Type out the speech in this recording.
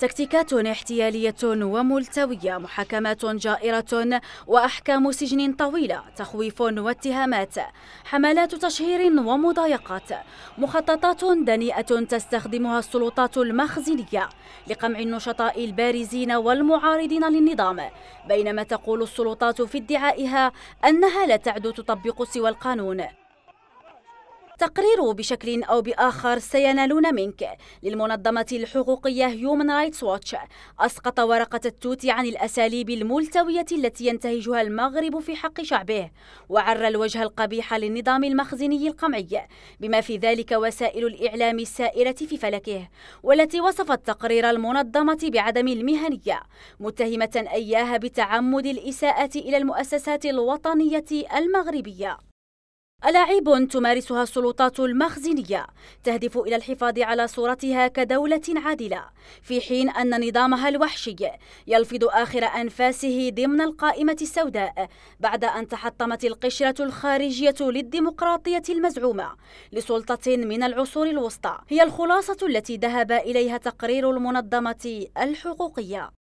تكتيكات احتيالية وملتوية محاكمات جائرة وأحكام سجن طويلة تخويف واتهامات حملات تشهير ومضايقات مخططات دنيئة تستخدمها السلطات المخزنية لقمع النشطاء البارزين والمعارضين للنظام بينما تقول السلطات في ادعائها أنها لا تعد تطبق سوى القانون التقرير بشكل أو بآخر سينالون منك للمنظمة الحقوقية Human رايتس واتش أسقط ورقة التوت عن الأساليب الملتوية التي ينتهجها المغرب في حق شعبه وعر الوجه القبيح للنظام المخزني القمعي بما في ذلك وسائل الإعلام السائرة في فلكه والتي وصفت تقرير المنظمة بعدم المهنية متهمة أياها بتعمد الإساءة إلى المؤسسات الوطنية المغربية ألاعيب تمارسها السلطات المخزنية تهدف إلى الحفاظ على صورتها كدولة عادلة في حين أن نظامها الوحشي يلفظ آخر أنفاسه ضمن القائمة السوداء بعد أن تحطمت القشرة الخارجية للديمقراطية المزعومة لسلطة من العصور الوسطى هي الخلاصة التي ذهب إليها تقرير المنظمة الحقوقية